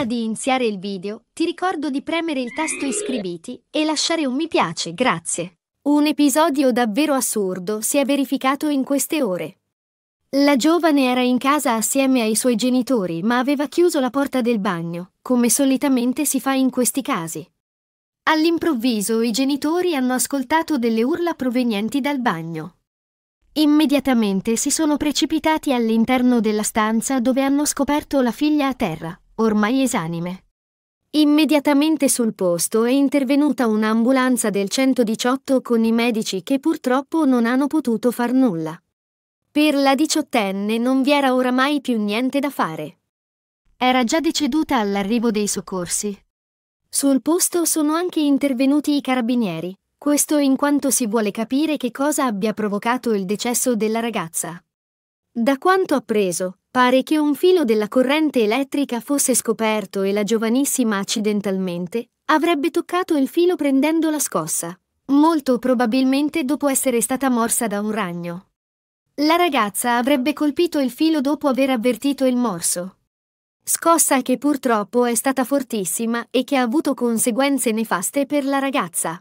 Prima di iniziare il video, ti ricordo di premere il tasto iscriviti e lasciare un mi piace, grazie. Un episodio davvero assurdo si è verificato in queste ore. La giovane era in casa assieme ai suoi genitori, ma aveva chiuso la porta del bagno, come solitamente si fa in questi casi. All'improvviso i genitori hanno ascoltato delle urla provenienti dal bagno. Immediatamente si sono precipitati all'interno della stanza dove hanno scoperto la figlia a terra, ormai esanime. Immediatamente sul posto è intervenuta un'ambulanza del 118 con i medici che purtroppo non hanno potuto far nulla. Per la diciottenne non vi era oramai più niente da fare. Era già deceduta all'arrivo dei soccorsi. Sul posto sono anche intervenuti i carabinieri, questo in quanto si vuole capire che cosa abbia provocato il decesso della ragazza. Da quanto appreso, Pare che un filo della corrente elettrica fosse scoperto e la giovanissima accidentalmente avrebbe toccato il filo prendendo la scossa, molto probabilmente dopo essere stata morsa da un ragno. La ragazza avrebbe colpito il filo dopo aver avvertito il morso. Scossa che purtroppo è stata fortissima e che ha avuto conseguenze nefaste per la ragazza.